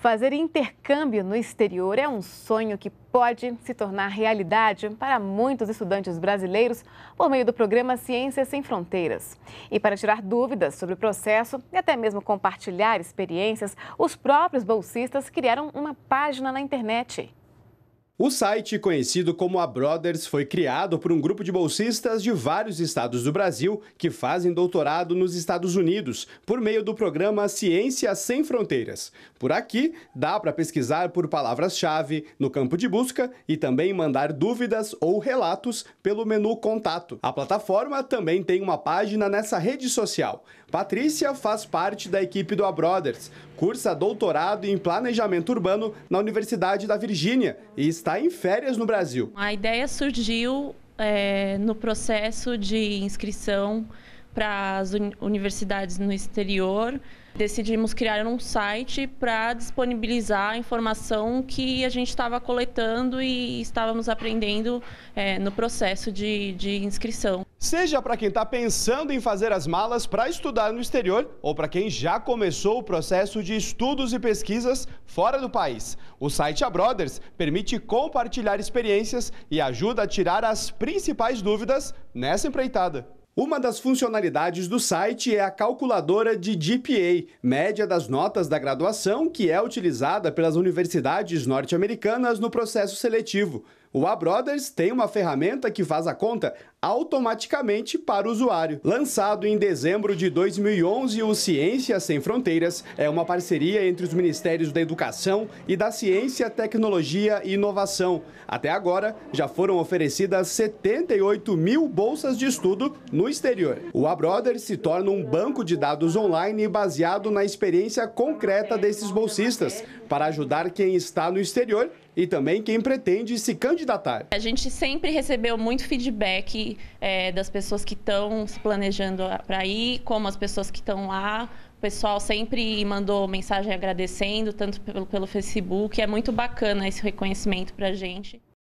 Fazer intercâmbio no exterior é um sonho que pode se tornar realidade para muitos estudantes brasileiros por meio do programa Ciências Sem Fronteiras. E para tirar dúvidas sobre o processo e até mesmo compartilhar experiências, os próprios bolsistas criaram uma página na internet. O site, conhecido como a Brothers, foi criado por um grupo de bolsistas de vários estados do Brasil que fazem doutorado nos Estados Unidos, por meio do programa Ciência Sem Fronteiras. Por aqui, dá para pesquisar por palavras-chave no campo de busca e também mandar dúvidas ou relatos pelo menu Contato. A plataforma também tem uma página nessa rede social. Patrícia faz parte da equipe do A Brothers, cursa doutorado em Planejamento Urbano na Universidade da Virgínia e está está em férias no Brasil. A ideia surgiu é, no processo de inscrição para as universidades no exterior, decidimos criar um site para disponibilizar a informação que a gente estava coletando e estávamos aprendendo é, no processo de, de inscrição. Seja para quem está pensando em fazer as malas para estudar no exterior ou para quem já começou o processo de estudos e pesquisas fora do país. O site A Brothers permite compartilhar experiências e ajuda a tirar as principais dúvidas nessa empreitada. Uma das funcionalidades do site é a calculadora de GPA, média das notas da graduação, que é utilizada pelas universidades norte-americanas no processo seletivo. O A Brothers tem uma ferramenta que faz a conta automaticamente para o usuário. Lançado em dezembro de 2011, o Ciência Sem Fronteiras é uma parceria entre os Ministérios da Educação e da Ciência, Tecnologia e Inovação. Até agora, já foram oferecidas 78 mil bolsas de estudo no exterior. O A Brothers se torna um banco de dados online baseado na experiência concreta desses bolsistas, para ajudar quem está no exterior e também quem pretende se candidatar. A gente sempre recebeu muito feedback é, das pessoas que estão se planejando para ir, como as pessoas que estão lá. O pessoal sempre mandou mensagem agradecendo, tanto pelo, pelo Facebook. É muito bacana esse reconhecimento para a gente.